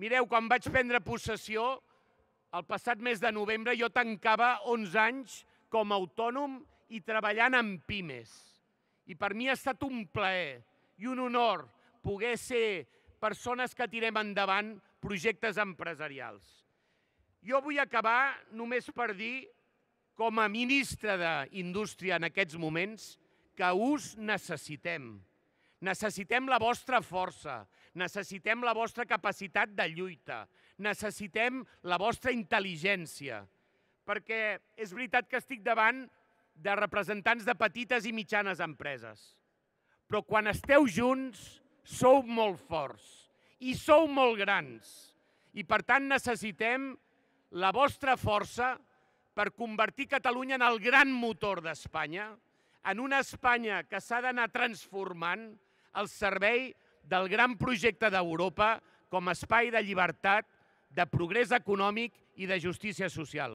Mireu, quan vaig prendre possessió, el passat mes de novembre, jo tancava 11 anys com a autònom i treballant en pimes. I per mi ha estat un plaer i un honor poder ser persones que tirem endavant projectes empresarials. Jo vull acabar només per dir, com a ministre d'Indústria en aquests moments, que us necessitem Necessitem la vostra força, necessitem la vostra capacitat de lluita, necessitem la vostra intel·ligència, perquè és veritat que estic davant de representants de petites i mitjanes empreses, però quan esteu junts sou molt forts i sou molt grans i per tant necessitem la vostra força per convertir Catalunya en el gran motor d'Espanya, en una Espanya que s'ha d'anar transformant, al servei del gran projecte d'Europa com a espai de llibertat, de progrés econòmic i de justícia social.